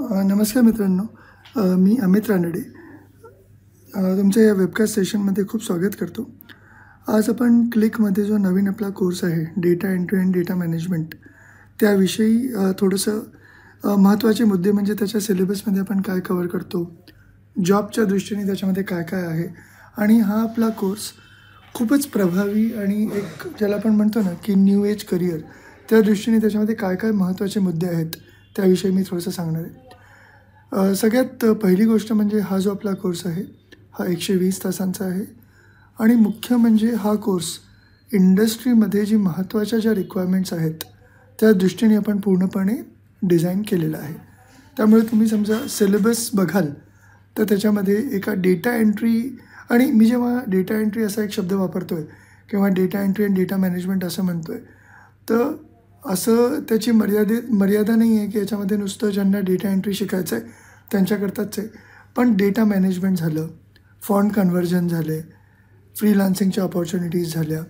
नमस्कार मित्रांनो मी अमित रानडे तुमच्या या वेबकास्ट सेशनमध्ये खूप स्वागत करतो आज आपण क्लिकमध्ये जो नवीन आपला कोर्स आहे data entry and data management त्याविषयी थोडंसं महत्त्वाचे मुद्दे म्हणजे त्याच्या सिलेबसमध्ये आपण काय कवर करतो जॉबच्या दृष्टीने त्याच्यामध्ये काय काय आहे आणि हा आपला कोर्स खूपच प्रभावी आणि एक ज्याला आपण म्हणतो ना की न्यू एज करिअर त्या दृष्टीने त्याच्यामध्ये काय काय महत्त्वाचे मुद्दे आहेत त्याविषयी मी थोडंसं सांगणार आहे सगळ्यात पहिली गोष्ट म्हणजे हा जो आपला कोर्स आहे हा एकशे वीस तासांचा आहे आणि मुख्य म्हणजे हा कोर्स इंडस्ट्रीमध्ये जी महत्त्वाच्या ज्या रिक्वायरमेंट्स आहेत त्या दृष्टीने आपण पूर्णपणे डिझाईन केलेला आहे त्यामुळे तुम्ही समजा सिलेबस बघाल तर त्याच्यामध्ये एका डेटा एंट्री आणि मी जेव्हा डेटा एंट्री असा एक शब्द वापरतो आहे किंवा data entry and data management असं म्हणतो आहे तर असं त्याची मर्यादित मर्यादा नाही आहे की याच्यामध्ये नुसतं ज्यांना डेटा एंट्री शिकायचं आहे त्यांच्याकरताच आहे पण डेटा मॅनेजमेंट झालं फॉन्ट कन्व्हर्जन झाले फ्रीलान्सिंगच्या ऑपॉर्च्युनिटीज झाल्या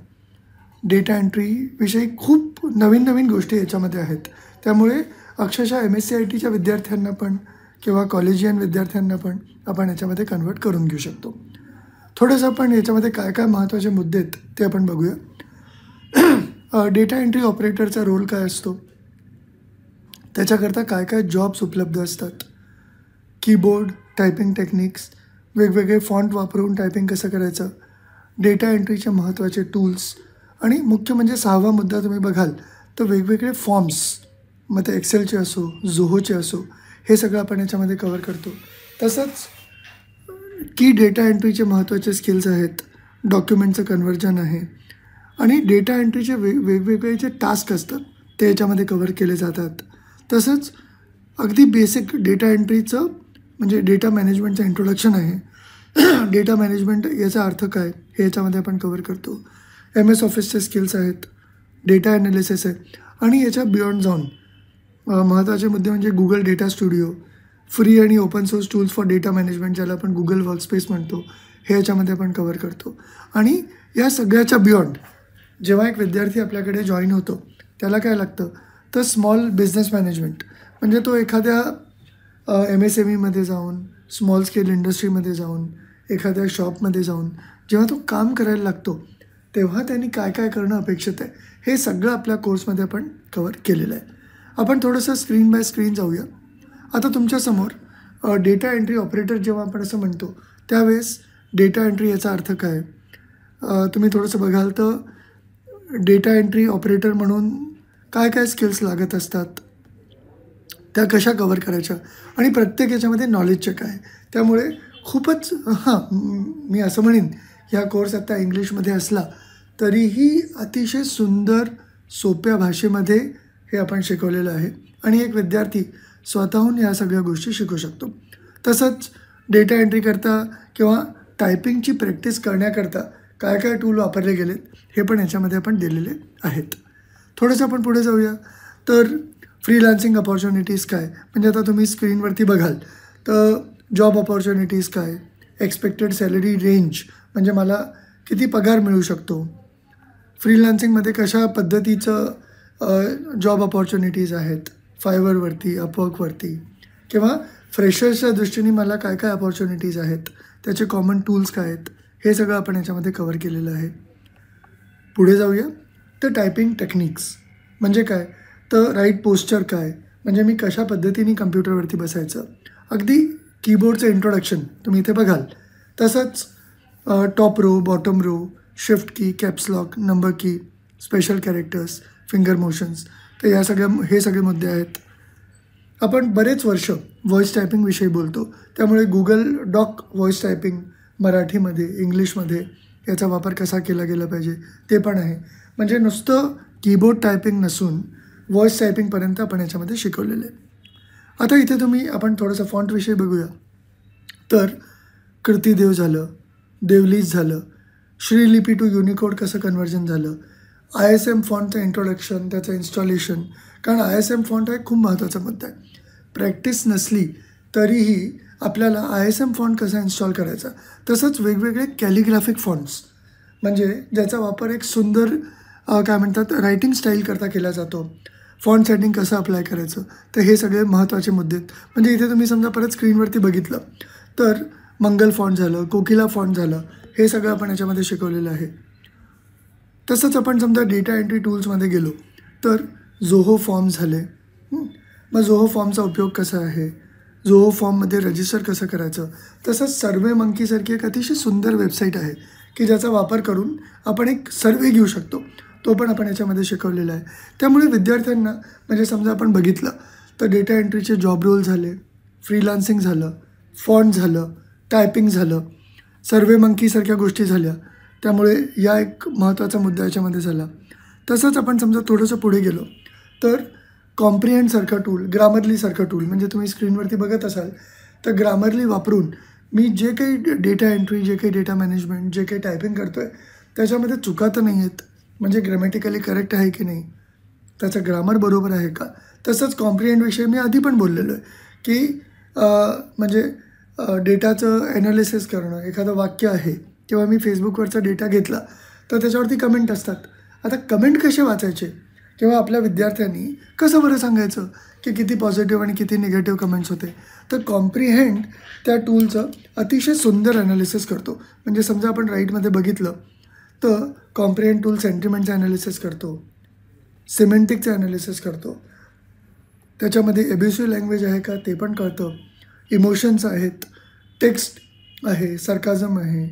डेटा एंट्रीविषयी खूप नवीन नवीन गोष्टी याच्यामध्ये आहेत त्यामुळे अक्षरशः एम एस सी आय टीच्या विद्यार्थ्यांना पण किंवा कॉलेजियन विद्यार्थ्यांना पण आपण याच्यामध्ये कन्वर्ट करून घेऊ शकतो थोडंसं आपण याच्यामध्ये काय काय महत्त्वाचे मुद्दे आहेत ते आपण बघूया डेटा एंट्री ऑपरेटरचा रोल काय असतो त्याच्याकरता काय काय जॉब्स उपलब्ध असतात कीबोर्ड टायपिंग टेक्निक्स वेगवेगळे फॉन्ट वापरून टायपिंग कसं करायचं डेटा एंट्रीचे महत्त्वाचे टूल्स आणि मुख्य म्हणजे सहावा मुद्दा तुम्ही बघाल तर वेगवेगळे फॉर्म्स मग ते एक्सेलचे असो झोहोचे असो हे सगळं आपण याच्यामध्ये कवर करतो तसंच की डेटा एंट्रीचे महत्त्वाचे स्किल्स आहेत डॉक्युमेंटचं कन्वर्जन आहे आणि डेटा एंट्रीचे वे वेगवेगळे जे टास्क असतात ते याच्यामध्ये कवर केले जातात तसंच अगदी बेसिक डेटा एंट्रीचं म्हणजे डेटा मॅनेजमेंटचं इंट्रोडक्शन आहे डेटा मॅनेजमेंट याचा अर्थ काय हे याच्यामध्ये आपण कवर करतो एम एस ऑफिसचे स्किल्स आहेत डेटा ॲनालिसिस आहे आणि याच्या बियॉन्ड जाऊन महत्त्वाचे मुद्दे म्हणजे गुगल डेटा स्टुडिओ फ्री आणि open source tools for data management ज्याला आपण गुगल वर्कस्पेस म्हणतो हे याच्यामध्ये आपण कवर करतो आणि या सगळ्याच्या बियॉन्ड जेव्हा एक विद्यार्थी आपल्याकडे जॉईन होतो त्याला काय लागतं तर स्मॉल बिझनेस मॅनेजमेंट म्हणजे तो एखाद्या एम एस एम ईमध्ये e जाऊन स्मॉल स्केल इंडस्ट्रीमध्ये जाऊन एखाद्या शॉपमध्ये जाऊन जेव्हा तो काम करायला लागतो तेव्हा त्यांनी काय काय करणं अपेक्षित आहे हे सगळं आपल्या कोर्समध्ये आपण कवर केलेलं आहे आपण थोडंसं स्क्रीन बाय स्क्रीन जाऊया आता तुमच्यासमोर डेटा एंट्री ऑपरेटर जेव्हा आपण असं म्हणतो त्यावेळेस डेटा एंट्री याचा अर्थ काय तुम्ही थोडंसं बघाल तर डेटा एंट्री ऑपरेटर म्हणून काय काय स्किल्स लागत असतात त्या कशा कवर करायच्या आणि प्रत्येक याच्यामध्ये नॉलेज काय त्यामुळे खूपच हां मी असं म्हणेन ह्या कोर्स आत्ता इंग्लिशमध्ये असला तरीही अतिशय सुंदर सोप्या भाषेमध्ये हे आपण शिकवलेलं आहे आणि एक विद्यार्थी स्वतःहून या सगळ्या गोष्टी शिकू शकतो तसंच डेटा एंट्रीकरता किंवा टायपिंगची प्रॅक्टिस करण्याकरता काय काय टूल वापरले गेलेत हे पण याच्यामध्ये आपण दिलेले आहेत थोडंसं आपण पुढे जाऊया तर फ्रीलान्सिंग अपॉर्च्युनिटीज काय म्हणजे आता तुम्ही स्क्रीनवरती बघाल तर जॉब अपॉर्च्युनिटीज काय एक्सपेक्टेड सॅलरी रेंज म्हणजे मला किती पगार मिळू शकतो फ्रीलान्सिंगमध्ये कशा पद्धतीचं जॉब अपॉर्च्युनिटीज आहेत फायबरवरती अपवर्कवरती किंवा फ्रेशर्सच्या दृष्टीने मला काय काय अपॉर्च्युनिटीज आहेत त्याचे कॉमन टूल्स काय आहेत हे सगळं आपण याच्यामध्ये कवर केलेलं आहे पुढे जाऊया तर टायपिंग टेक्निक्स म्हणजे काय तर राईट पोस्चर काय म्हणजे मी कशा पद्धतीने कम्प्युटरवरती बसायचं अगदी कीबोर्डचं इंट्रोडक्शन तुम्ही इथे बघाल तसंच top row bottom row shift key caps lock number key special characters finger motions तर या सगळ्या हे सगळे मुद्दे आहेत आपण बरेच वर्ष व्हॉईस टायपिंगविषयी बोलतो त्यामुळे गुगल डॉक व्हॉईस टायपिंग मराठीमध्ये इंग्लिशमध्ये याचा वापर कसा केला गेला पाहिजे ते पण आहे म्हणजे नुसतं कीबोर्ड टायपिंग नसून व्हॉइस टायपिंगपर्यंत आपण याच्यामध्ये शिकवलेलं आहे आता इथे तुम्ही आपण थोडंसं फॉन्टविषयी बघूया तर कृतीदेव झालं देवलीज झालं श्रीलिपी टू युनिकोड कसं कन्वर्जन झालं आय एस एम फॉन्टचं इंट्रोडक्शन त्याचं इन्स्टॉलेशन कारण आय एस एम फॉन्ट हा खूप महत्त्वाचा मुद्दा आहे प्रॅक्टिस नसली तरीही आपल्याला आय एस एम फॉन्ट कसा इन्स्टॉल करायचा तसंच वेगवेगळे कॅलिग्राफिक फॉन्ट्स म्हणजे ज्याचा वापर एक सुंदर काय म्हणतात रायटिंग स्टाईलकरता केला जातो फॉन्ट सेटिंग कसं अप्लाय करायचं तर हे सगळे महत्त्वाचे मुद्दे म्हणजे इथे तुम्ही समजा परत स्क्रीनवरती बघितलं तर मंगल फॉन्ट झालं कोकिला फॉन्ट झालं हे सगळं आपण याच्यामध्ये शिकवलेलं आहे तसंच आपण समजा डेटा एंट्री टूल्समध्ये गेलो तर झोहो फॉर्म झाले मग जोहो फॉर्मचा उपयोग कसा आहे फॉर्म फॉर्ममध्ये रजिस्टर कसं करायचं तसंच सर्वे मंकीसारखी एक अतिशय सुंदर वेबसाईट आहे की ज्याचा वापर करून आपण एक सर्वे घेऊ शकतो तो पण आपण याच्यामध्ये शिकवलेला आहे त्यामुळे विद्यार्थ्यांना म्हणजे समजा आपण बघितलं तर डेटा एंट्रीचे जॉब रोल झाले फ्रीलान्सिंग झालं फॉन्ट झालं टायपिंग झालं सर्वे मंकीसारख्या गोष्टी झाल्या त्यामुळे या एक महत्त्वाचा मुद्दा याच्यामध्ये झाला तसंच आपण समजा थोडंसं पुढे गेलो तर कॉम्प्रिहेंड सारखं टूल ग्रामरलीसारखं टूल म्हणजे तुम्ही स्क्रीनवरती बघत असाल तर ग्रामरली वापरून मी जे काही डेटा एंट्री जे काही डेटा मॅनेजमेंट जे काही टायपिंग करतो आहे त्याच्यामध्ये चुका तर नाही आहेत म्हणजे ग्रॅमॅटिकली करेक्ट आहे की नाही त्याचं ग्रामर बरोबर आहे का तसंच कॉम्प्रिहेंडविषयी मी आधी पण बोललेलो आहे की म्हणजे डेटाचं ॲनालिसिस करणं एखादं वाक्य आहे किंवा मी फेसबुकवरचा डेटा घेतला तर त्याच्यावरती कमेंट असतात आता कमेंट कसे वाचायचे किंवा आपल्या विद्यार्थ्यांनी कसं बरं सांगायचं की किती पॉझिटिव्ह आणि किती निगेटिव्ह कमेंट्स होते तर कॉम्प्रिहेंड त्या टूलचं अतिशय सुंदर ॲनालिसिस करतो म्हणजे समजा आपण राईटमध्ये बघितलं तर कॉम्प्रिहेंड टूल सेंटिमेंटचं ॲनालिसिस करतो सिमेंटिकचं ॲनालिसिस करतो त्याच्यामध्ये एब्युसिव्ह लँग्वेज आहे का ते पण कळतं इमोशन्स आहेत टेक्स्ट आहे सरकाजम आहे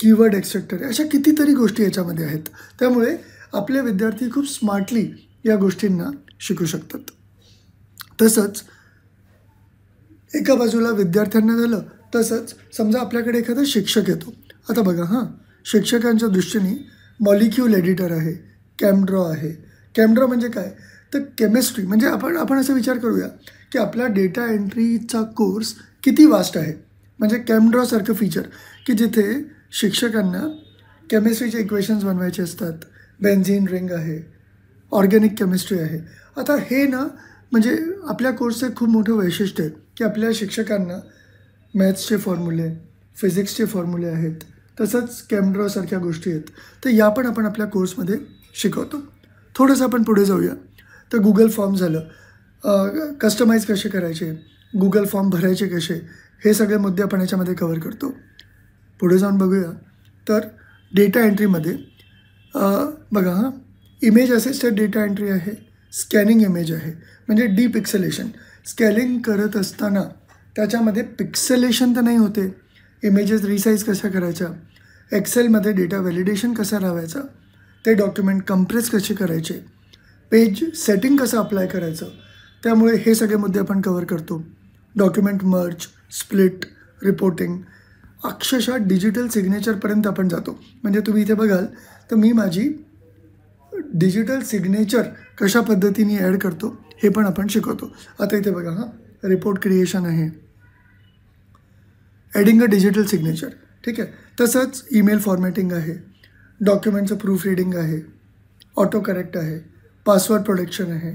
कीवर्ड एक्सेक्टर अशा कितीतरी गोष्टी याच्यामध्ये आहेत त्यामुळे आपले विद्यार्थी खूप स्मार्टली या गोष्टींना शिकू शकतात तसंच एका बाजूला विद्यार्थ्यांना झालं तसंच समजा आपल्याकडे एखादा शिक्षक येतो आता बघा हां शिक्षकांच्या दृष्टीने मॉलिक्यूल एडिटर आहे कॅमड्रॉ आहे कॅमड्रॉ म्हणजे काय तर केमिस्ट्री म्हणजे आपण आपण असा विचार करूया की आपला डेटा एंट्रीचा कोर्स किती वास्ट आहे म्हणजे कॅमड्रॉसारखं फीचर की जिथे शिक्षकांना केमिस्ट्रीचे इक्वेशन्स बनवायचे असतात बेन्झिन रिंग आहे ऑर्गॅनिक केमिस्ट्री आहे आता हे ना म्हणजे आपल्या कोर्सचं खूप मोठं वैशिष्ट्य आहे की आपल्या शिक्षकांना मॅथ्सचे फॉर्म्युले फिजिक्सचे फॉर्म्युले आहेत तसंच कॅमड्रॉसारख्या गोष्टी आहेत तर या पण आपण आपल्या कोर्समध्ये शिकवतो थोडंसं आपण पुढे जाऊया तर गुगल फॉर्म झालं कस्टमाइज कसे करायचे गुगल फॉर्म भरायचे कसे हे सगळे मुद्दे आपण याच्यामध्ये कवर करतो पुढे जाऊन बघूया तर डेटा एंट्रीमध्ये बघा हां इमेज असिस्टेड डेटा एंट्री आहे स्कॅनिंग इमेज आहे म्हणजे डी पिक्सलेशन स्कॅनिंग करत असताना त्याच्यामध्ये पिक्सलेशन तर नाही होते इमेजेस रिसाईज कशा करायच्या एक्सेलमध्ये डेटा व्हॅलिडेशन कसा लावायचा ते डॉक्युमेंट कम्प्रेस कसे करायचे पेज सेटिंग कसं अप्लाय करायचं त्यामुळे हे सगळे मुद्दे आपण कवर करतो डॉक्युमेंट मर्च स्प्लिट रिपोर्टिंग अक्षरशः डिजिटल सिग्नेचरपर्यंत आपण जातो म्हणजे तुम्ही इथे बघाल तर मी माझी डिजिटल सिग्नेचर कशा पद्धतीने ॲड करतो हे पण आपण शिकवतो आता इथे बघा हां रिपोर्ट क्रिएशन आहे ॲडिंग अ डिजिटल सिग्नेचर ठीक आहे तसंच ईमेल फॉर्मॅटिंग आहे डॉक्युमेंटचं प्रूफ रिडिंग आहे ऑटो करेक्ट आहे पासवर्ड प्रोटेक्शन आहे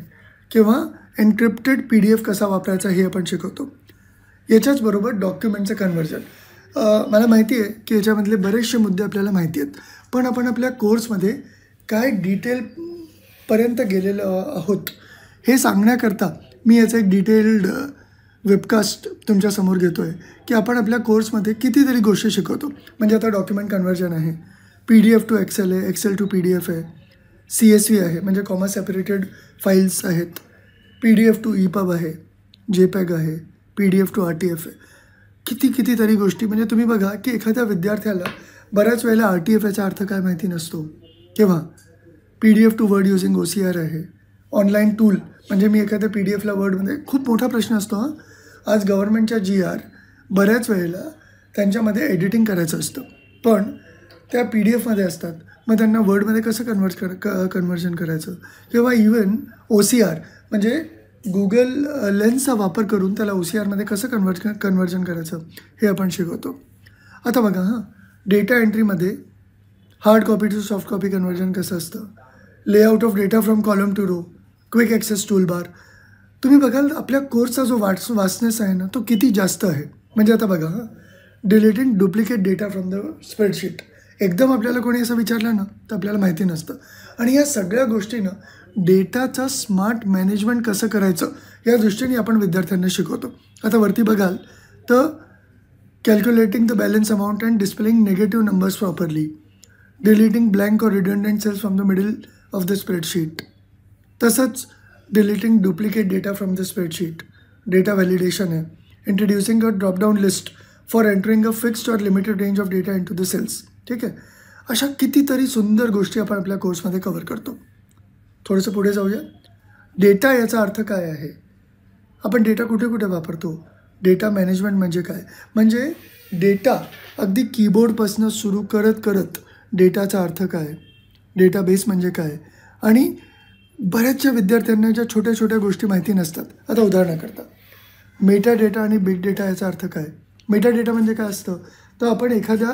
किंवा एनक्रिप्टेड पी डी एफ कसा वापरायचा हे आपण शिकवतो याच्याचबरोबर डॉक्युमेंटचं कन्व्हर्जन मला माहिती आहे की याच्यामधले बरेचसे मुद्दे आपल्याला माहिती आहेत पण आपण आपल्या कोर्समध्ये काय डिटेलपर्यंत गेलेलो आहोत हे सांगण्याकरता मी याचं एक डिटेल्ड वेबकास्ट तुमच्यासमोर घेतो आहे की आपण आपल्या कोर्समध्ये कितीतरी गोष्टी शिकवतो म्हणजे आता डॉक्युमेंट कन्व्हर्जन आहे P D F to Excel आहे Excel to P D F आहे सी एस व्ही आहे म्हणजे कॉमर्स सेपरेटेड फाईल्स आहेत P D F to epub आहे जे पॅग आहे P D F to R T F आहे किती कितीतरी गोष्टी म्हणजे तुम्ही बघा की एखाद्या विद्यार्थ्याला बऱ्याच वेळेला आर टी एफ याचा अर्थ काय माहिती नसतो किंवा P D F to Word using O C R आहे ऑनलाईन टूल म्हणजे मी एखाद्या पी डी एफला वर्डमध्ये खूप मोठा प्रश्न असतो हा आज गव्हर्नमेंटच्या जी आर बऱ्याच वेळेला त्यांच्यामध्ये एडिटिंग करायचं असतं पण त्या पी डी एफमध्ये असतात मग त्यांना वर्डमध्ये कसं कन्वर्ट कर कन्वर्जन करायचं किंवा इवन ओ सी आर म्हणजे गुगल लेन्सचा वापर करून त्याला ओ सी आरमध्ये कसं कन्वर्ट कन्वर्जन करायचं हे आपण शिकवतो आता बघा हां डेटा एंट्रीमध्ये hard copy to soft copy conversion कसं असतं layout of data from column to row quick access tool bar तुम्ही बघाल आपल्या कोर्सचा जो वाट वाचनेस आहे ना तो किती जास्त आहे म्हणजे आता बघा हां deleting duplicate data from the spreadsheet एकदम आपल्याला कोणी असं विचारलं ना तर आपल्याला माहिती नसतं आणि या सगळ्या गोष्टीनं डेटाचं स्मार्ट मॅनेजमेंट कसं करायचं या दृष्टीने आपण विद्यार्थ्यांना शिकवतो आता वरती बघाल तर calculating the balance amount and displaying negative numbers properly, deleting blank or redundant cells from the middle of the spreadsheet. तसंच deleting duplicate data from the spreadsheet data validation आहे introducing a dropdown list for entering a fixed or limited range of data into the cells ठीक आहे अशा कितीतरी सुंदर गोष्टी आपण आपल्या कोर्समध्ये कव्हर करतो थोडंसं पुढे जाऊया डेटा याचा अर्थ काय आहे आपण डेटा कुठे कुठे वापरतो डेटा मॅनेजमेंट म्हणजे काय म्हणजे डेटा अगदी कीबोर्डपासनं सुरू करत करत डेटाचा अर्थ काय डेटाबेस म्हणजे काय आणि बऱ्याचशा विद्यार्थ्यांना ज्या छोट्या छोट्या गोष्टी माहिती नसतात आता उदाहरणाकरता मेटा डेटा आणि बिग डेटा याचा अर्थ काय मेटा डेटा म्हणजे काय असतं तर आपण एखाद्या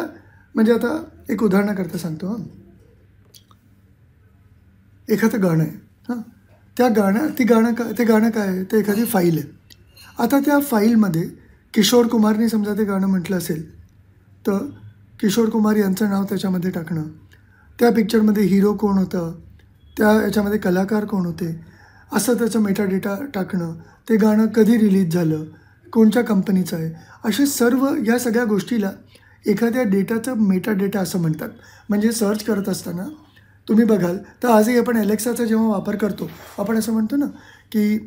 म्हणजे आता एक उदाहरणाकरता सांगतो हां एखादं गाणं आहे हां त्या गाणं ती गाणं का ते गाणं काय आहे ते एखादी फाईल आहे आता त्या फाईलमध्ये किशोर कुमारने समजा ते गाणं म्हटलं असेल तर किशोर कुमार यांचं नाव त्याच्यामध्ये टाकणं त्या पिक्चरमध्ये हिरो कोण होतं त्या याच्यामध्ये कलाकार कोण होते असं त्याचं मेटा डेटा टाकणं ते गाणं कधी रिलीज झालं कोणत्या कंपनीचं आहे असे सर्व या सगळ्या गोष्टीला एखाद्या डेटाचं मेटा डेटा असं म्हणतात म्हणजे सर्च करत असताना तुम्ही बघाल तर आजही आपण एलेक्साचा जेव्हा वापर करतो आपण असं म्हणतो ना की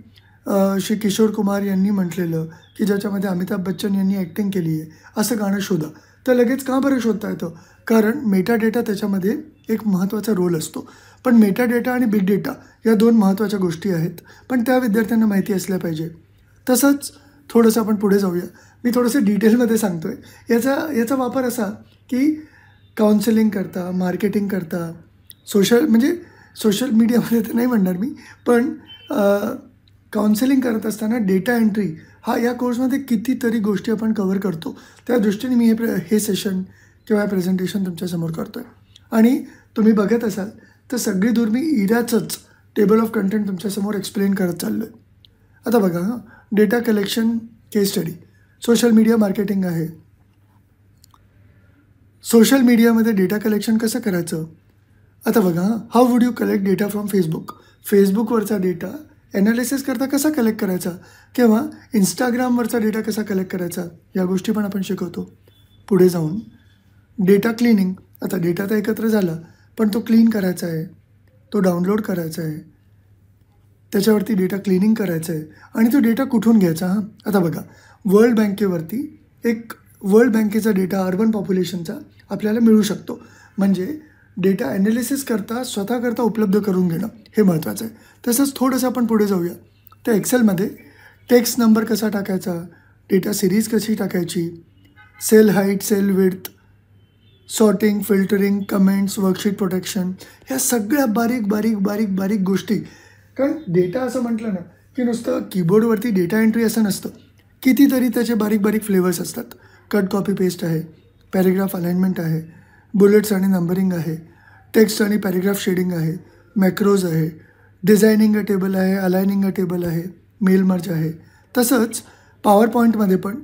श्री किशोर कुमार यांनी म्हटलेलं की ज्याच्यामध्ये अमिताभ बच्चन यांनी ॲक्टिंग केली आहे असं गाणं शोधा तर लगेच का बरं शोधता येतं कारण मेटा डेटा त्याच्यामध्ये एक महत्त्वाचा रोल असतो पण मेटा डेटा आणि बिग डेटा या दोन महत्त्वाच्या गोष्टी आहेत पण त्या विद्यार्थ्यांना माहिती असल्या पाहिजे तसंच थोडंसं आपण पुढे जाऊया मी थोडंसं डिटेलमध्ये सांगतो आहे याचा याचा वापर असा की काउन्सिलिंग करता मार्केटिंग करता सोशल म्हणजे सोशल मीडियामध्ये तर नाही म्हणणार मी पण काउन्सिलिंग करत असताना डेटा एंट्री हा या कोर्समध्ये कितीतरी गोष्टी आपण कव्हर करतो त्या दृष्टीने मी हे प्र हे सेशन किंवा हे प्रेझेंटेशन तुमच्यासमोर करतो आहे आणि तुम्ही बघत असाल तर सगळी दूर मी इराचंच टेबल ऑफ कंटेंट तुमच्यासमोर एक्सप्लेन करत चाललो आहे आता बघा हां data collection case study social media marketing आहे सोशल मीडियामध्ये डेटा कलेक्शन कसं करायचं आता बघा how would you collect data from Facebook फेसबुकवरचा डेटा एनालिसिस करता कसा कलेक्ट करायचा किंवा इंस्टाग्रामवरचा डेटा कसा कलेक्ट करायचा या गोष्टी पण आपण शिकवतो पुढे जाऊन डेटा क्लिनिंग आता डेटा तर एकत्र झाला पण तो क्लीन करायचा आहे तो डाउनलोड करायचा आहे त्याच्यावरती डेटा क्लिनिंग करायचा आहे आणि तो डेटा कुठून घ्यायचा हां आता बघा वर्ल्ड बँकेवरती एक वर्ल्ड बँकेचा डेटा अर्बन पॉप्युलेशनचा आपल्याला मिळू शकतो म्हणजे डेटा ॲनालिसिस करता स्वतःकरता उपलब्ध करून घेणं हे महत्त्वाचं आहे तसंच थोडंसं आपण पुढे जाऊया तर एक्सेलमध्ये टेक्स्ट नंबर कसा टाकायचा डेटा सिरीज कशी टाकायची cell height cell width sorting filtering comments worksheet protection ह्या सगळ्या बारीक बारीक बारीक बारीक गोष्टी कारण डेटा असं म्हटलं ना की नुसतं कीबोर्डवरती डेटा एंट्री असं नसतं कितीतरी त्याचे बारीक बारीक फ्लेवर्स असतात कट कॉपी पेस्ट आहे पॅरेग्राफ अलाइनमेंट आहे बुलेट्स आणि नंबरिंग आहे टेक्स्ट आणि पॅरेग्राफ शेडिंग आहे मॅक्रोज आहे डिझायनिंग अ टेबल आहे अलायनिंग अ टेबल आहे मेल मर्ज आहे तसंच पॉवर पॉईंटमध्ये पण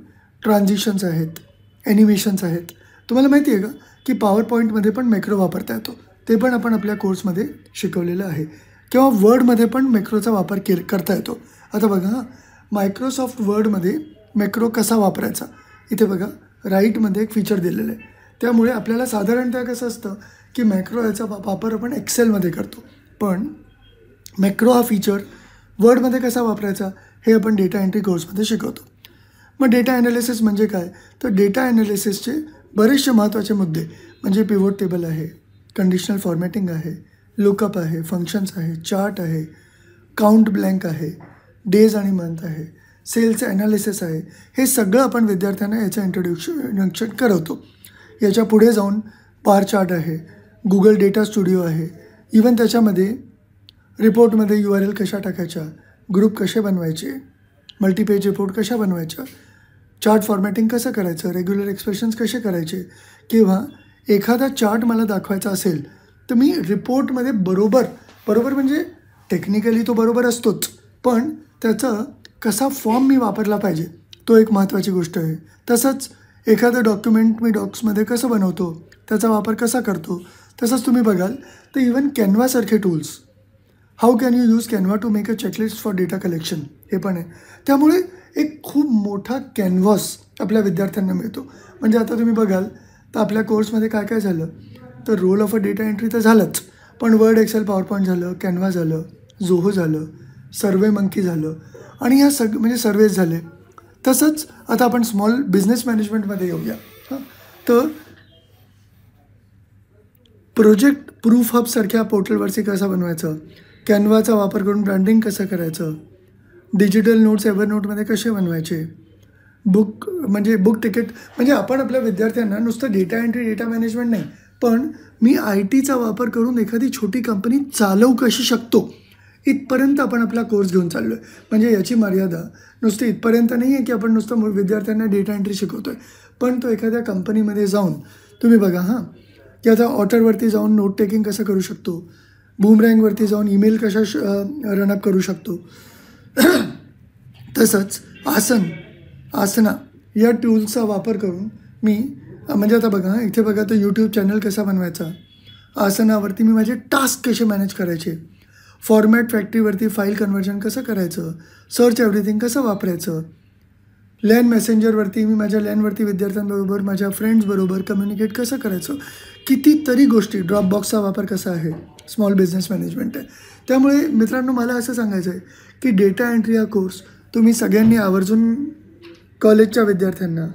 ट्रान्झिशन्स आहेत ॲनिमेशन्स आहेत तुम्हाला माहिती आहे का की पॉवर पॉईंटमध्ये पण मॅक्रो वापरता येतो ते पण आपण आपल्या कोर्समध्ये शिकवलेलं आहे किंवा वर्डमध्ये पण मॅक्रोचा वापर के करता येतो आता बघा मायक्रोसॉफ्ट वर्डमध्ये मॅक्रो कसा वापरायचा इथे बघा राईटमध्ये एक फीचर दिलेलं आहे त्यामुळे आपल्याला साधारणतः कसं असतं की मॅक्रो याचा वापर आपण एक्सेलमध्ये करतो पण मॅक्रो हा फीचर वर्डमध्ये कसा वापरायचा हे आपण डेटा एंट्री कोर्समध्ये शिकवतो मग डेटा ॲनालिसिस म्हणजे काय तर डेटा ॲनालिसिसचे बरेचसे महत्त्वाचे मुद्दे म्हणजे पिवोट टेबल आहे कंडिशनल फॉर्मॅटिंग आहे लुकअप आहे फंक्शन्स आहे चार्ट आहे काउंट ब्लँक आहे डेज आणि मंथ आहे सेल्स ॲनालिसिस आहे हे सगळं आपण विद्यार्थ्यांना याचं इंट्रोड्युक्शन करवतो याच्या पुढे जाऊन पार चार्ट आहे गुगल डेटा स्टुडिओ आहे इवन त्याच्यामध्ये रिपोर्टमध्ये यू आर एल कशा टाकायच्या ग्रुप कसे बनवायचे मल्टीपेज रिपोर्ट कशा बनवायच्या चार्ट फॉर्मॅटिंग कसं करायचं रेग्युलर एक्सप्रेशन्स कसे करायचे किंवा एखादा चार्ट मला दाखवायचा असेल तर मी रिपोर्टमध्ये बरोबर बरोबर म्हणजे टेक्निकली तो बरोबर असतोच पण त्याचा कसा फॉर्म मी वापरला पाहिजे तो एक महत्त्वाची गोष्ट आहे तसंच एखादं डॉक्युमेंट मी डॉक्समध्ये कसं बनवतो त्याचा वापर कसा करतो तसंच तुम्ही बघाल तर इवन कॅनवासारखे tools how can you use Canva to make a checklist for data collection हे पण आहे त्यामुळे एक खूप मोठा कॅनव्हास आपल्या विद्यार्थ्यांना मिळतो म्हणजे आता तुम्ही बघाल तर आपल्या कोर्समध्ये काय काय झालं तर role of a data entry तर झालंच पण वर्ड एक्सेल पॉवर पॉईंट झालं कॅनवा झालं जोहो झालं सर्वे मंकी झालं आणि ह्या सग म्हणजे सर्वेज झाले तसंच आता आपण स्मॉल बिझनेस मॅनेजमेंटमध्ये येऊया हां तर प्रोजेक्ट प्रूफ हबसारख्या पोर्टलवरती कसं बनवायचं कॅनवाचा वापर करून ब्रँडिंग कसं करायचं डिजिटल नोट्स एव्हर नोटमध्ये कसे बनवायचे बुक म्हणजे बुक तिकीट म्हणजे आपण आपल्या विद्यार्थ्यांना नुसतं डेटा एंट्री डेटा मॅनेजमेंट नाही पण मी आय टीचा वापर करून एखादी छोटी कंपनी चालवू कशी शकतो इथपर्यंत आपण आपला कोर्स घेऊन चाललो आहे म्हणजे याची मर्यादा नुसती इथपर्यंत नाही आहे की आपण नुसतं विद्यार्थ्यांना डेटा एंट्री शिकवतो आहे पण तो एखाद्या कंपनीमध्ये जाऊन तुम्ही बघा हां की आता ऑटरवरती जाऊन नोट टेकिंग कसं करू शकतो बूमरँगवरती जाऊन ईमेल कशा श रनअप करू शकतो तसंच आसन आसना या टूल्सचा वापर करून मी म्हणजे आता बघा इथे बघा तर यूट्यूब चॅनल कसा बनवायचा आसनावरती मी माझे टास्क कसे मॅनेज करायचे फॉर्मॅट फॅक्टरीवरती फाईल कन्वर्जन कसं करायचं सर्च एव्हरीथिंग कसं वापरायचं लॅन मेसेंजरवरती मी माझ्या लॅनवरती विद्यार्थ्यांबरोबर माझ्या फ्रेंड्सबरोबर कम्युनिकेट कसं करायचं कितीतरी गोष्टी ड्रॉप बॉक्सचा वापर कसा आहे स्मॉल बिझनेस मॅनेजमेंट आहे त्यामुळे मित्रांनो मला असं सांगायचं आहे की डेटा एंट्री हा कोर्स तुम्ही सगळ्यांनी आवर्जून कॉलेजच्या विद्यार्थ्यांना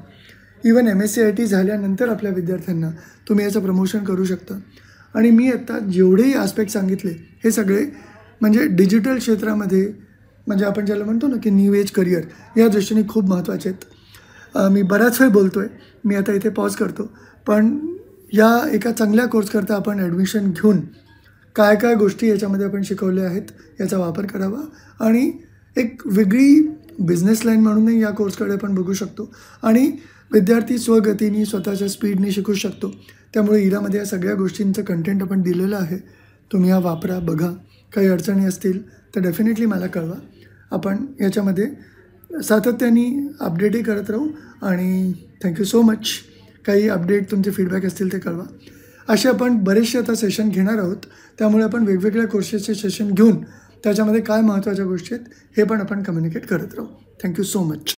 even M S C I T झाल्यानंतर आपल्या विद्यार्थ्यांना तुम्ही याचं प्रमोशन करू शकता आणि मी आत्ता जेवढेही आस्पेक्ट सांगितले हे सगळे म्हणजे डिजिटल क्षेत्रामध्ये म्हणजे आपण ज्याला म्हणतो ना की न्यू एज करिअर या दृष्टीने खूप महत्त्वाचे आहेत मी बऱ्याच वेळ बोलतो आहे मी आता इथे पॉज करतो पण या एका चांगल्या कोर्सकरता आपण ॲडमिशन घेऊन काय काय गोष्टी याच्यामध्ये आपण शिकवल्या आहेत याचा वापर करावा आणि एक वेगळी बिझनेस लाईन म्हणूनही या कोर्सकडे आपण बघू शकतो आणि विद्यार्थी स्वगतीने स्वतःच्या स्पीडने शिकू शकतो त्यामुळे इरामध्ये या सगळ्या गोष्टींचं कंटेंट आपण दिलेलं आहे तुम्ही हा वापरा बघा काही अडचणी असतील तर डेफिनेटली मला कळवा आपण याच्यामध्ये सातत्याने अपडेटही करत राहू आणि थँक्यू सो मच काही अपडेट तुमचे फीडबॅक असतील ते कळवा असे आपण बरेचसे आता सेशन घेणार आहोत त्यामुळे आपण वेगवेगळ्या कोर्सेसचे सेशन घेऊन त्याच्यामध्ये काय महत्त्वाच्या गोष्टी आहेत हे पण आपण कम्युनिकेट करत राहू थँक्यू सो मच